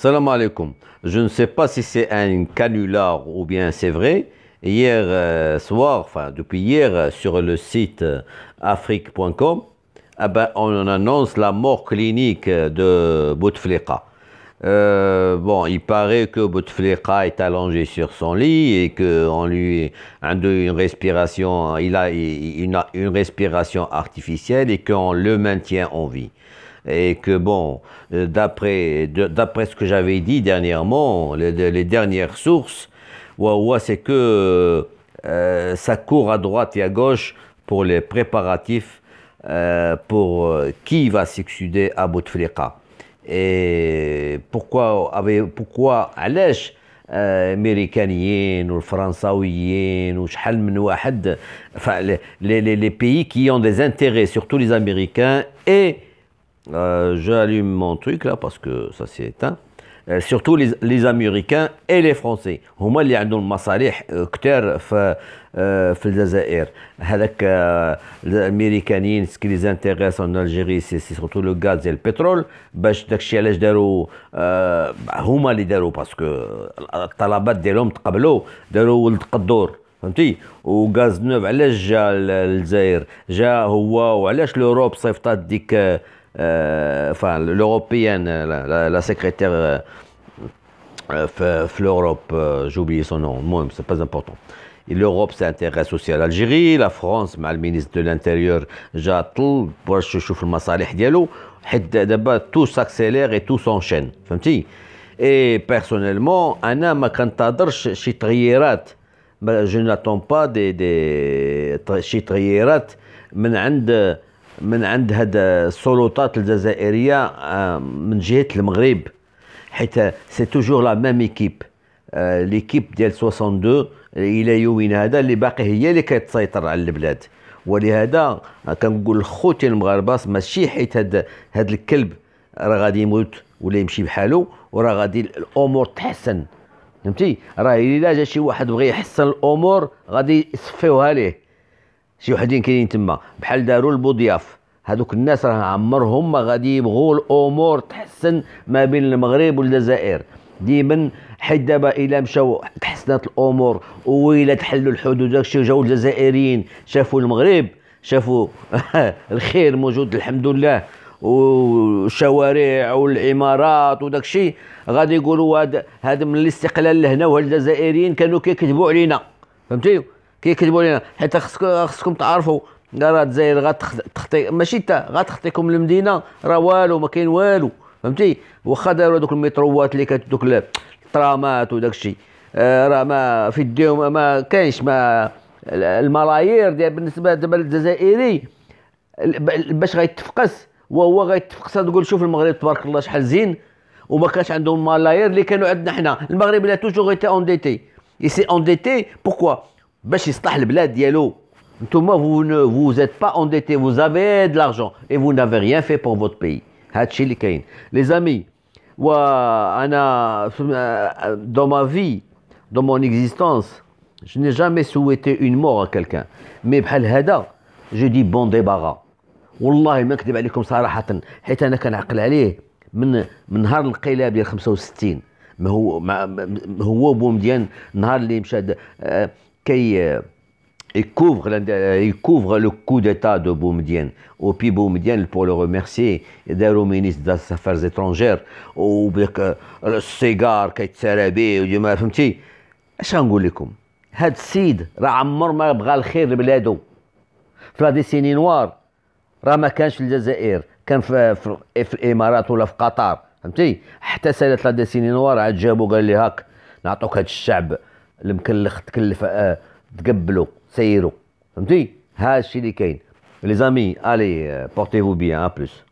Salam alaikum. Je ne sais pas si c'est un canular ou bien c'est vrai. Hier euh, soir, enfin depuis hier, euh, sur le site euh, afrique.com, eh ben, on annonce la mort clinique de Bouteflika. bon, il paraît que Bouteflika est allongé sur son lit et qu'on lui a une respiration, il a une respiration artificielle et qu'on le maintient en vie et que bon, euh, d'après d'après ce que j'avais dit dernièrement, les, dernières sources, c'est que euh, ça court à droite et à gauche pour les préparatifs euh, pour qui va succéder à Bouteflika. Et pourquoi avait pourquoi américains ou français ou les, les pays qui ont des intérêts, surtout les Américains et Euh, J'allume mon truc là parce que ça s'est éteint. Euh, surtout les, les, Américains et les Français هما اللي عندهم مصالح كثير في في الجزائر هذاك الامريكانيين سكي لي زانتيغيس ان الجيري سي سورتو لو غاز ديال البترول باش داكشي علاش داروا هما اللي داروا باسكو الطلبات ديالهم تقبلوا داروا ولد قدور فهمتي وغاز نوف علاش جا للجزائر جا هو وعلاش لوروب صيفطات ديك Euh, enfin l'européenne, la, secrétaire euh, euh Fleurope, euh, j'ai oublié son nom, moi c'est pas important. L'Europe s'intéresse aussi à l'Algérie, la France, mais le ministre de l'Intérieur, Jatou, pour je les le masalih Diallo, tout s'accélère et tout s'enchaîne. Et personnellement, de Makantadr, Chitriyerat, ben, je n'attends pas des Chitriyerat, mais من عند هاد السلطات الجزائريه آه، من جهه المغرب حيت سي توجور لا ميم ايكيب ليكيب ديال 62 الى يومنا هذا اللي باقي هي اللي كتسيطر على البلاد ولهذا آه، كنقول لخوتي المغاربه ماشي حيت هاد هاد الكلب راه غادي يموت ولا يمشي بحالو وراه غادي الامور تحسن فهمتي راه الا جا شي واحد بغى يحسن الامور غادي يصفيوها ليه شي وحدين كاينين تما بحال داروا البوضياف هذوك الناس راه عمرهم ما غادي يبغوا الامور تحسن ما بين المغرب والجزائر ديما حيت دابا الى مشاو تحسنت الامور ويلا تحلوا الحدود داكشي جاو الجزائريين شافوا المغرب شافوا الخير موجود الحمد لله والشوارع والعمارات وداكشي غادي يقولوا هذا هذا من الاستقلال لهنا والجزائريين كانوا كيكذبوا علينا فهمتي كيكذبوا علينا حيت خصكم تعرفوا راه الجزائر غتخطي ماشي انت غتخطيكم المدينه راه والو ما كاين والو فهمتي واخا داروا دوك المتروات اللي كانت دوك الترامات وداك الشيء آه، راه ما في الديوم ما كاينش ما الملايير ديال بالنسبه دابا للجزائري باش غيتفقس وهو غيتفقس تقول شوف المغرب تبارك الله شحال زين وما كانش عندهم ملايير اللي كانوا عندنا حنا المغرب لا توجور اون اونديتي اي سي اونديتي ديتي بوركوا باش يصلح البلاد ديالو نتوما فو فو زيت با اونديتي فو زافي د لارجون اي فو نافي ريان في بور فوت بيي هادشي اللي كاين لي زامي انا دو ما في دو مون اكزيستونس Je n'ai jamais souhaité une mort à quelqu'un. Mais pour cela, je dis bon débarras. والله ما نكذب عليكم صراحة حيت أنا كنعقل عليه من من نهار الانقلاب ديال 65 ما هو ما هو بومديان نهار اللي مشى كي يكوفغ يكوفغ لو كو ديتا دو بومدين وبي بومدين بور لو Boumediene, pour مينيست remercier, il est au السيجار كيتسارى به وديما فهمتي اش غنقول لكم هاد السيد راه عمر ما بغى الخير لبلادو في لا ديسيني نوار راه ما كانش في الجزائر كان في, في, في الامارات ولا في قطر فهمتي حتى سالت لا ديسيني نوار عاد جابو قال لي هاك نعطوك هاد الشعب المكلخ تكلف آه تقبله فهمتي هذا الشيء اللي كاين لي زامي الي بورتي فو بيان ا بلوس